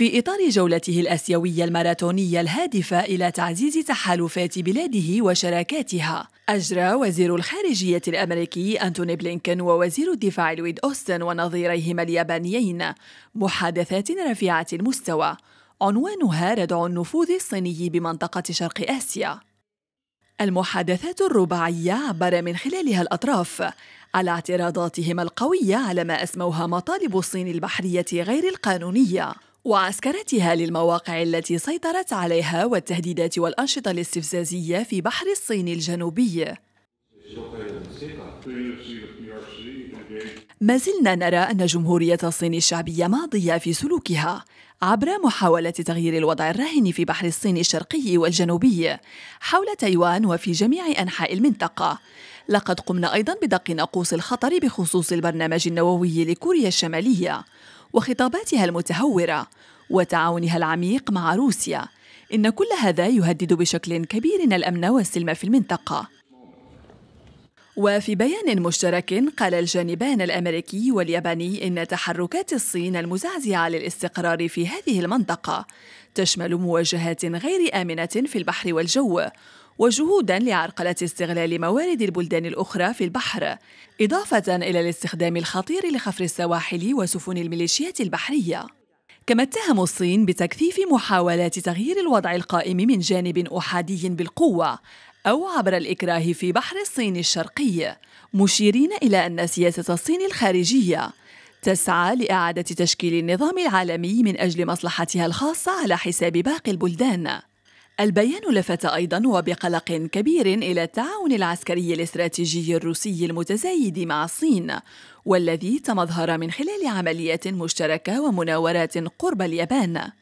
في إطار جولته الآسيوية الماراثونية الهادفة إلى تعزيز تحالفات بلاده وشراكاتها أجرى وزير الخارجية الأمريكي أنتوني بلينكن ووزير الدفاع لويد أوستن ونظيريهما اليابانيين محادثات رفيعة المستوى عنوانها ردع النفوذ الصيني بمنطقة شرق آسيا المحادثات الرباعية عبر من خلالها الأطراف على اعتراضاتهم القوية على ما أسموها مطالب الصين البحرية غير القانونية وعسكرتها للمواقع التي سيطرت عليها والتهديدات والأنشطة الاستفزازية في بحر الصين الجنوبي ما زلنا نرى أن جمهورية الصين الشعبية ماضية في سلوكها عبر محاولة تغيير الوضع الراهن في بحر الصين الشرقي والجنوبي حول تايوان وفي جميع أنحاء المنطقة لقد قمنا أيضا بدق ناقوس الخطر بخصوص البرنامج النووي لكوريا الشمالية وخطاباتها المتهورة وتعاونها العميق مع روسيا إن كل هذا يهدد بشكل كبير الأمن والسلم في المنطقة وفي بيان مشترك قال الجانبان الأمريكي والياباني إن تحركات الصين المزعزعة للاستقرار في هذه المنطقة تشمل مواجهات غير آمنة في البحر والجو وجهودا لعرقلة استغلال موارد البلدان الأخرى في البحر إضافة إلى الاستخدام الخطير لخفر السواحل وسفن الميليشيات البحرية كما اتهموا الصين بتكثيف محاولات تغيير الوضع القائم من جانب أحادي بالقوة أو عبر الإكراه في بحر الصين الشرقي مشيرين إلى أن سياسة الصين الخارجية تسعى لإعادة تشكيل النظام العالمي من أجل مصلحتها الخاصة على حساب باقي البلدان البيان لفت ايضا وبقلق كبير الى التعاون العسكري الاستراتيجي الروسي المتزايد مع الصين والذي تمظهر من خلال عمليات مشتركه ومناورات قرب اليابان